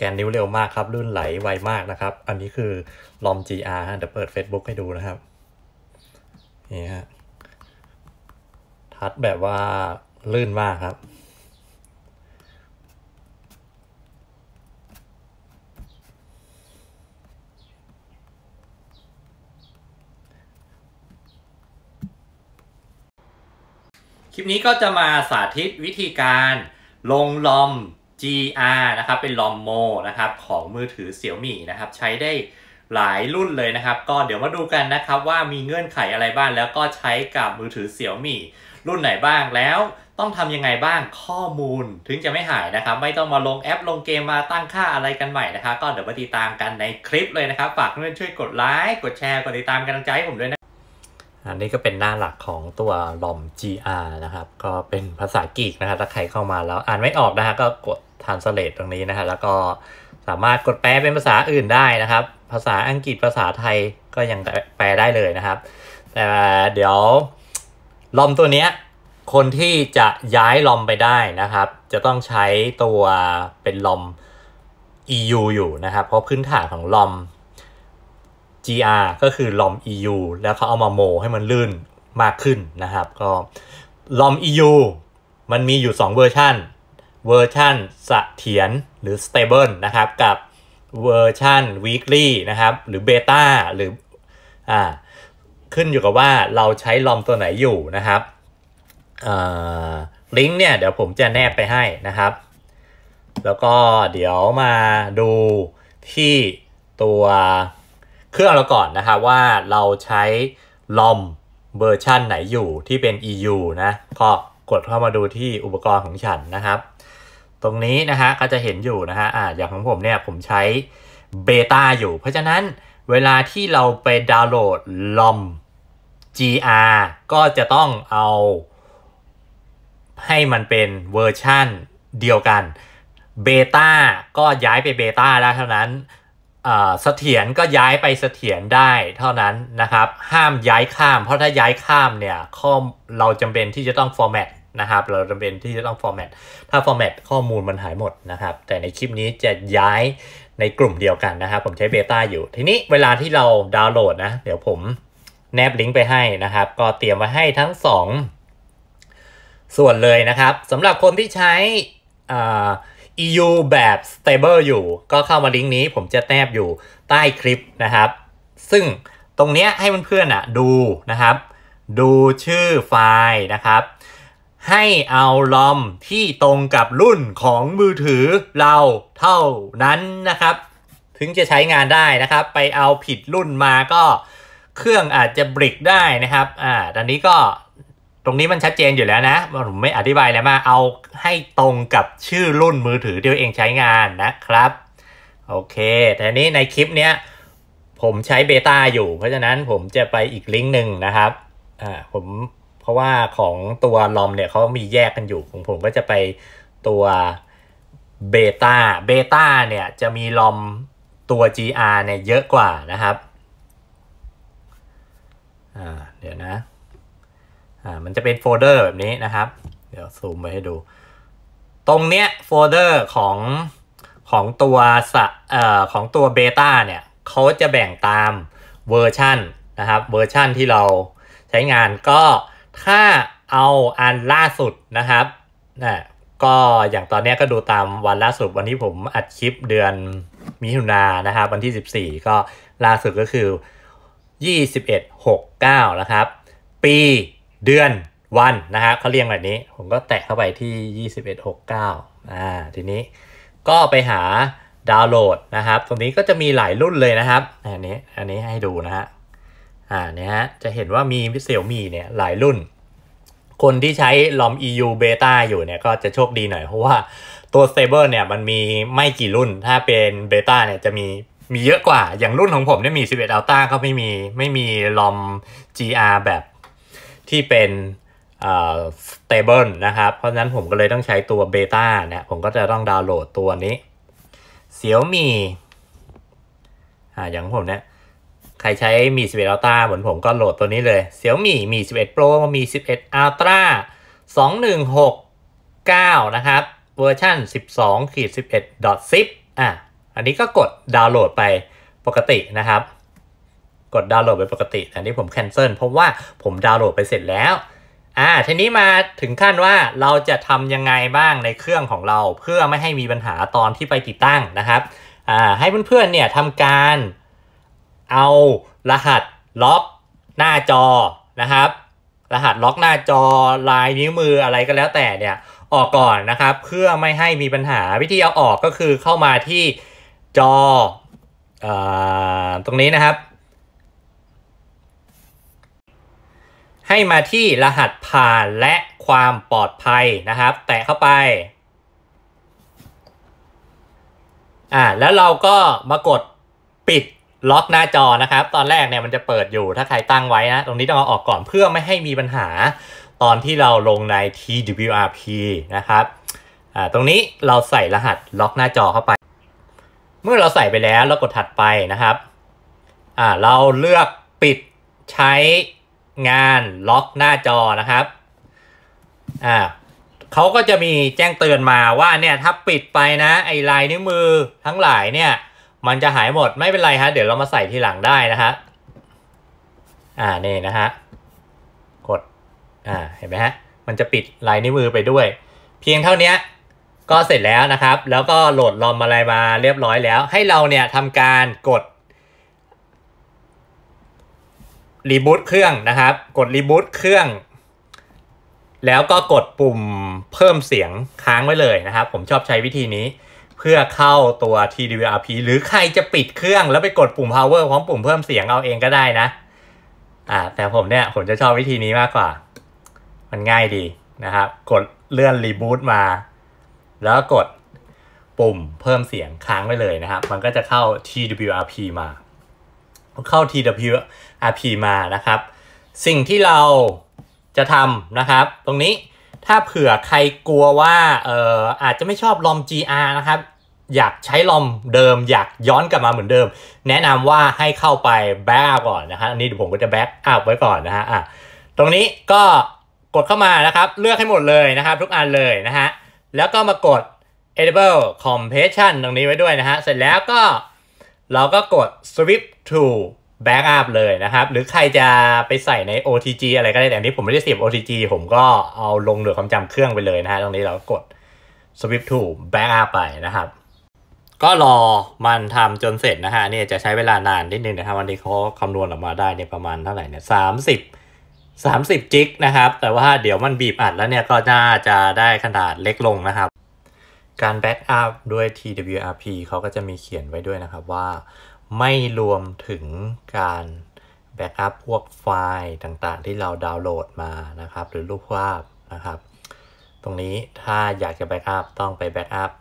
แกนนิ้วเร็วมากครับลื่นไหลไวมากนะครับ อันนี้คือลอม GR ฮะเดี๋ยวเปิด Facebook ให้ดูนะครับ นี่ฮะทัดแบบว่าลื่นมากครับ คลิปนี้ก็จะมาสาธิตวิธีการลงลอม GR นะครับเป็นลอมโมนะครับ ของมือถือเสี่ยวมี่นะครับ ใช้ได้หลายรุ่นเลยนะครับ ก็เดี๋ยวมาดูกันนะครับ ว่ามีเงื่อนไขอะไรบ้าง แล้วก็ใช้กับมือถือเสี่ยวมี่รุ่นไหนบ้างแล้วต้องทำยังไงบ้างข้อมูลถึงจะไม่หายนะครับ ไม่ต้องมาลงแอปลงเกมมาตั้งค่าอะไรกันใหม่นะครับก็เดี๋ยวมาติดตามกันในคลิปเลยนะครับ ฝากเพื่อนช่วยกดไลค์กดแชร์กดติดตามกำลังใจผมด้วยนะอันนี้ก็เป็นหน้าหลักของตัวลอม GR นะครับก็เป็นภาษากีกนะครับถ้าใครเข้ามาแล้วอ่านไม่ออกนะฮะก็กด Translate ตรงนี้นะครับแล้วก็สามารถกดแปลเป็นภาษาอื่นได้นะครับ ภาษาอังกฤษภาษาไทยก็ยังแปลได้เลยนะครับ แต่เดี๋ยวลอมตัวเนี้ยคนที่จะย้ายลอมไปได้นะครับ จะต้องใช้ตัวเป็นลอม EU อยู่นะครับ เพราะพื้นฐานของลอม GR ก็คือลอม EU แล้วเขาเอามาโม ให้มันลื่นมากขึ้นนะครับ ก็ลอม EU มันมีอยู่ 2 เวอร์ชันเวอร์ชันสเถียรหรือ stable นะครับ กับเวอร์ชัน weekly นะครับ หรือเบต้าหรืออ่าขึ้นอยู่กับว่าเราใช้ลอมตัวไหนอยู่นะครับลิงก์เนี่ยเดี๋ยวผมจะแนบไปให้นะครับ แล้วก็เดี๋ยวมาดูที่ตัวเครื่องเราก่อนนะครับว่าเราใช้ลอมเวอร์ชันไหนอยู่ที่เป็น EU นะก็กดเข้ามาดูที่อุปกรณ์ของฉันนะครับตรงนี้นะฮะก็จะเห็นอยู่นะฮะอ่าอย่างของผมเนี่ยผมใช้เบต้าอยู่ เพราะฉะนั้นเวลาที่เราไปดาวน์โหลดลอม GR ก็จะต้องเอาให้มันเป็นเวอร์ชั่นเดียวกันเบต้าก็ย้ายไปเบต้าได้เท่านั้นเสถียรก็ย้ายไปเสถียรได้เท่านั้นนะครับ ห้ามย้ายข้าม เพราะถ้าย้ายข้ามเนี่ยข้อเราจำเป็นที่จะต้องฟอร์แมตนะครับเราจำเป็นที่จะต้องฟอร์แมตถ้าฟอร์แมตข้อมูลมันหายหมดนะครับ แต่ในคลิปนี้จะย้ายในกลุ่มเดียวกันนะครับ ผมใช้เบต้าอยู่ ทีนี้เวลาที่เราดาวน์โหลดนะ เดี๋ยวผมแนบลิงก์ไปให้นะครับ ก็เตรียมไว้ให้ทั้ง 2 ส่วนเลยนะครับสำหรับคนที่ใช้ EU แบบ stable อยู่ ก็เข้ามาลิงก์นี้ผมจะแนบอยู่ใต้คลิปนะครับ ซึ่งตรงเนี้ยให้เพื่อนๆอ่ะดูนะครับ ดูชื่อไฟล์นะครับให้เอาลอมที่ตรงกับรุ่นของมือถือเราเท่านั้นนะครับ ถึงจะใช้งานได้นะครับ ไปเอาผิดรุ่นมาก็เครื่องอาจจะบริกได้นะครับอ่าตอนนี้ก็ตรงนี้มันชัดเจนอยู่แล้วนะผมไม่อธิบายแล้วมาเอาให้ตรงกับชื่อรุ่นมือถือที่เองใช้งานนะครับโอเค แต่นี้ในคลิปเนี้ย ผมใช้เบต้าอยู่เพราะฉะนั้นผมจะไปอีกลิงก์หนึ่งนะครับอ่าผมราะว่าของตัวลอมเนี่ยเขามีแยกกันอยู่ ของผมก็จะไปตัวเบต้า เบต้าเนี่ยจะมีลอมตัว GR เนี่ยเยอะกว่านะครับเดี๋ยวนะมันจะเป็นโฟลเดอร์แบบนี้นะครับ เดี๋ยวซูมไปให้ดู ตรงเนี้ยโฟลเดอร์ของของตัวสะเอ่อของตัวเบต้าเนี่ย เขาจะแบ่งตามเวอร์ชันนะครับ เวอร์ชันที่เราใช้งานก็ถ้าเอาอันล่าสุดนะครับนะก็อย่างตอนนี้ก็ดูตามวันล่าสุด วันที่ผมอัดคลิปเดือนมิถุนายนนะครับ วันที่ 14 ก็ล่าสุดก็คือ 21 69 นะครับ ปีเดือนวันนะครับเขาเรียงแบบนี้ผมก็แตะเข้าไปที่ 21 69อ่าทีนี้ก็ไปหาดาวน์โหลดนะครับ ตรงนี้ก็จะมีหลายรุ่นเลยนะครับ อันนี้อันนี้ให้ดูนะฮะอ่าเนี่ยฮะจะเห็นว่ามีเซี่ยมีเนี่ยหลายรุ่นคนที่ใช้ลอม EU Beta อยู่เนี่ยก็จะโชคดีหน่อย เพราะว่าตัว s t a b e r เนี่ยมันมีไม่กี่รุ่นถ้าเป็นเบต้าเนี่ยจะมีมีเยอะกว่าอย่างรุ่นของผมเนี่ยมี 11 Ultra ก็ไม่มี ไม่มีลอม GR แบบที่เป็นเอ่อ stable นะครับ เพราะฉะนั้นผมก็เลยต้องใช้ตัวเบต้าเนี่ยผมก็จะต้องดาวน์โหลดตัวนี้ Xiaomi อ่าอย่างผมเนี่ยใครใช้มี 11 Ultra เหมือนผมก็โหลดตัวนี้เลย เสี่ยวมีมี 11 Pro มี 11 Ultra 2169 นะครับ เวอร์ชัน12ขีด11.10อ่ะ อันนี้ก็กดดาวน์โหลดไปปกตินะครับ กดดาวน์โหลดไปปกติ อันนี้ผมแคนเซิลเพราะว่าผมดาวน์โหลดไปเสร็จแล้ว อ่าทีนี้มาถึงขั้นว่าเราจะทำยังไงบ้างในเครื่องของเราเพื่อไม่ให้มีปัญหาตอนที่ไปติดตั้งนะครับ อ่า ให้เพื่อนๆเนี่ยทำการเอารหัสล็อกหน้าจอนะครับ รหัสล็อกหน้าจอลายนิ้วมืออะไรก็แล้วแต่เนี่ยออกก่อนนะครับ เพื่อไม่ให้มีปัญหาวิธีเอาออกก็คือเข้ามาที่ จออตรงนี้นะครับ ให้มาที่รหัสผ่านและความปลอดภัยนะครับ แตะเข้าไป อ่า แล้วเราก็มากดปิดล็อกหน้าจอนะครับ ตอนแรกเนี่ยมันจะเปิดอยู่ถ้าใครตั้งไว้นะตรงนี้ต้องเอาออกก่อนเพื่อไม่ให้มีปัญหาตอนที่เราลงใน TWRP นะครับตรงนี้เราใส่รหัสล็อกหน้าจอเข้าไป เมื่อเราใส่ไปแล้วเรากดถัดไปนะครับ เราเลือกปิดใช้งานล็อกหน้าจอนะครับ เขาก็จะมีแจ้งเตือนมาว่าเนี่ย ถ้าปิดไปนะไอ้ลายนิ้วมือทั้งหลายเนี่ยมันจะหายหมดไม่เป็นไรฮะเดี๋ยวเรามาใส่ทีหลังได้นะฮะอ่านี่นะฮะกดอ่าเห็นไหมฮะมันจะปิดลายนิ้วมือไปด้วย เพียงเท่านี้ก็เสร็จแล้วนะครับ แล้วก็โหลดลอมอะไรมาเรียบร้อยแล้ว ให้เราเนี่ยทำการกดรีบูตเครื่องนะครับกดรีบูตเครื่อง แล้วก็กดปุ่มเพิ่มเสียงค้างไว้เลยนะครับผมชอบใช้วิธีนี้เพื่อเข้าตัว TWRP หรือใครจะปิดเครื่อง แล้วไปกดปุ่ม power พร้อมปุ่มเพิ่มเสียงเอาเองก็ได้นะ อ่าแต่ผมเนี่ยผมจะชอบวิธีนี้มากกว่า มันง่ายดีนะครับ กดเลื่อนรีบูตมา แล้วกดปุ่มเพิ่มเสียงค้างไว้เลยนะครับ มันก็จะเข้า TWRP มา เข้า TWRP มานะครับ สิ่งที่เราจะทำนะครับ ตรงนี้ถ้าเผื่อใครกลัวว่าเอ่ออาจจะไม่ชอบลอม GR นะครับ อยากใช้ลอมเดิม อยากย้อนกลับมาเหมือนเดิม แนะนำว่าให้เข้าไปแบ็กอัพก่อนนะครับอันนี้เดี๋ยวผมก็จะแบ็กอัพไว้ก่อนนะฮะอ่ะตรงนี้ก็กดเข้ามานะครับเลือกให้หมดเลยนะครับทุกอันเลยนะฮะแล้วก็มากด Edible Compression ตรงนี้ไว้ด้วยนะฮะเสร็จแล้วก็ เราก็กด Swift to แบ็กอัพเลยนะครับ หรือใครจะไปใส่ใน OTG อะไรก็ได้แต่นี้ ผมไม่ได้เสียบ OTG ผมก็เอาลงเหลือความจำเครื่องไปเลยนะฮะตรงนี้เรากด Swift to Backup ไปนะครับ ก็รอมันทำจนเสร็จนะฮะนี่จะใช้เวลานานนิดนึงนะครับ วันนี้เขาคำนวณออกมาได้เนี่ยประมาณเท่าไหร่เนี่ยสามสิบสามสิบจิกนะครับ แต่ว่าเดี๋ยวมันบีบอัดแล้วเนี่ยก็น่าจะได้ขนาดเล็กลงนะครับการแบ็กอัพด้วย TWRP เขาก็จะมีเขียนไว้ด้วยนะครับว่าไม่รวมถึงการ แบ็กอัพพวกไฟล์ต่างๆ ที่เราดาวน์โหลดมานะครับ หรือรูปภาพนะครับ ตรงนี้ถ้าอยากจะแบ็กอัพ ต้องไปแบ็กอัพ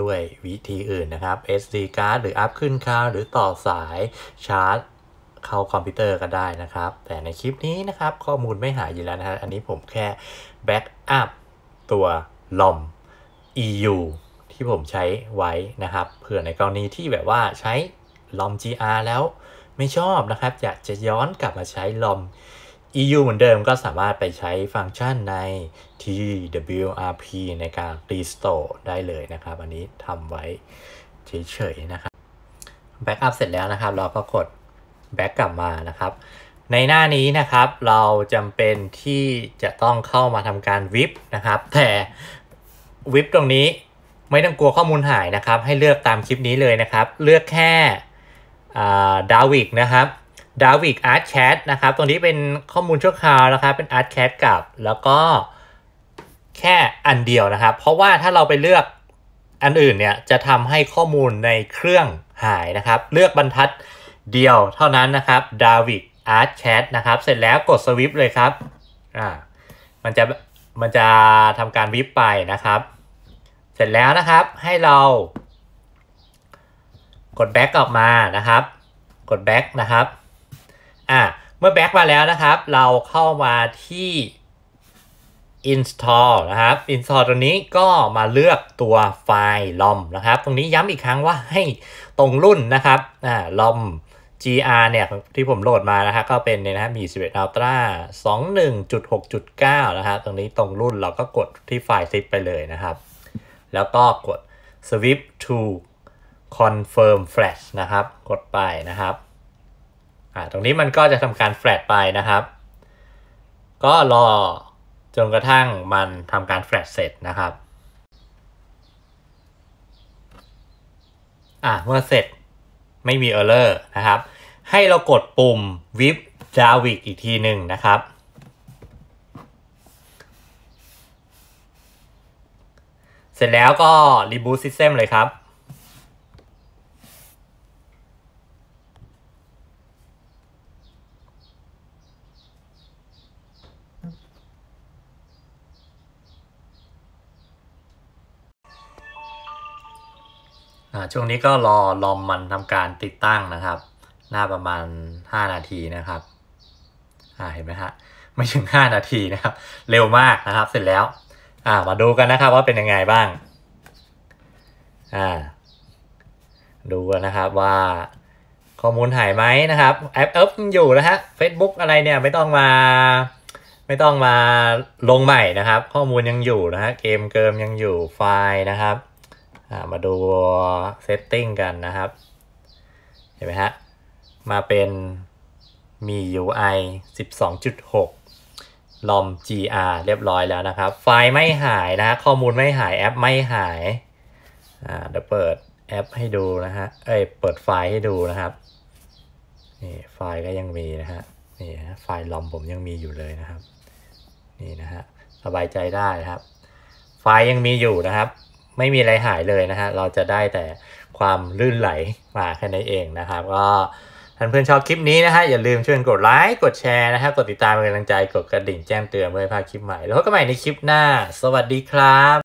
ด้วยวิธีอื่นนะครับ SD card หรืออัพขึ้นคลาวหรือต่อสายชาร์จ เข้าคอมพิวเตอร์ก็ได้นะครับ แต่ในคลิปนี้นะครับข้อมูลไม่หายอยู่แล้วนะครับ อันนี้ผมแค่แบ็กอัพตัวลอม EU ที่ผมใช้ไว้นะครับเผื่อในกรณีที่แบบว่าใช้ลอม GR แล้วไม่ชอบนะครับอยากจะย้อนกลับมาใช้ลอม EU เหมือนเดิมก็สามารถไปใช้ฟังก์ชันใน TWRP ในการ restore ได้เลยนะครับ อันนี้ทำไว้เฉยๆนะครับ back up เสร็จแล้วนะครับ เราก็กด back กลับมานะครับ ในหน้านี้นะครับเราจำเป็นที่จะต้องเข้ามาทำการวิบนะครับแต่วิบตรงนี้ไม่ต้องกลัวข้อมูลหายนะครับ ให้เลือกตามคลิปนี้เลยนะครับ เลือกแค่ดาวิกนะครับดาวิกอาร์ตแคทนะครับ ตรงนี้เป็นข้อมูลชั่วคราวนะครับ เป็นอาร์ตแคทกับ แล้วก็แค่อันเดียวนะครับ เพราะว่าถ้าเราไปเลือกอันอื่นเนี่ยจะทำให้ข้อมูลในเครื่องหายนะครับ เลือกบรรทัดเดียวเท่านั้นนะครับดาวิกอาร์ตแคทนะครับ เสร็จแล้วกดสวิปเลยครับ อ่า มันจะมันจะทำการวิปไปนะครับ เสร็จแล้วนะครับให้เรากด back ออกมานะครับ กด back นะครับ อ่าเมื่อ back มาแล้วนะครับ เราเข้ามาที่ install นะครับ install ตรงนี้ก็มาเลือกตัวไฟล์ rom นะครับ ตรงนี้ย้ำอีกครั้งว่าให้ตรงรุ่นนะครับ อ่า rom GR เนี่ย ที่ผมโหลดมานะครับก็เป็นเนี่ยนะมี11 Ultra 21.6.9นะครับตรงนี้ตรงรุ่นเราก็กดที่ไฟล์ zip ไปเลยนะครับ แล้วก็กด s w i p e to Confirm Flash นะครับ กดไปนะครับ อ่าตรงนี้มันก็จะทำการ Flash ไปนะครับ ก็รอจนกระทั่งมันทำการ Flash เสร็จนะครับ อ่าเมื่อเสร็จไม่มี Error นะครับ ให้เรากดปุ่ม w i p j a v i c อีกทีหนึ่งนะครับ เสร็จแล้วก็ Reboot System เลยครับช่วงนี้ก็รอลอมมันทำการติดตั้งนะครับ หน้าประมาณ 5 นาทีนะครับ อ่าเห็นไหมฮะ ไม่ถึง 5 นาทีนะครับ เร็วมากนะครับ เสร็จแล้ว อ่า มาดูกันนะครับ ว่าเป็นยังไงบ้าง อ่า ดูนะครับว่าข้อมูลหายไหมนะครับแอปเอิบอยู่นะฮะ Facebook อะไรเนี่ยไม่ต้องมาไม่ต้องมาลงใหม่นะครับ ข้อมูลยังอยู่นะฮะเกมเกิมยังอยู่ไฟล์นะครับมาดูเซตติ้งกันนะครับ เห็นไหมฮะ มาเป็นมี UI 12.6ลอม GR เรียบร้อยแล้วนะครับ ไฟล์ไม่หายนะข้อมูลไม่หายแอปไม่หาย อ่าเดี๋ยวเปิดแอปให้ดูนะฮะ เอ้ยเปิดไฟล์ให้ดูนะครับนี่ไฟล์ก็ยังมีนะฮะนี่ฮะไฟล์ลอมผมยังมีอยู่เลยนะครับนี่นะฮะสบายใจได้ครับ ไฟล์ยังมีอยู่นะครับไม่มีอะไรหายเลยนะฮะ เราจะได้แต่ความลื่นไหลมาแค่นั้นเองนะครับ ก็ท่านเพื่อนชอบคลิปนี้นะฮะ อย่าลืมช่วยกดไลค์กดแชร์นะฮะ กดติดตามเป็นกำลังใจกดกระดิ่งแจ้งเตือนเมื่อพลาดคลิปใหม่แล้วพบกันใหม่ในคลิปหน้า สวัสดีครับ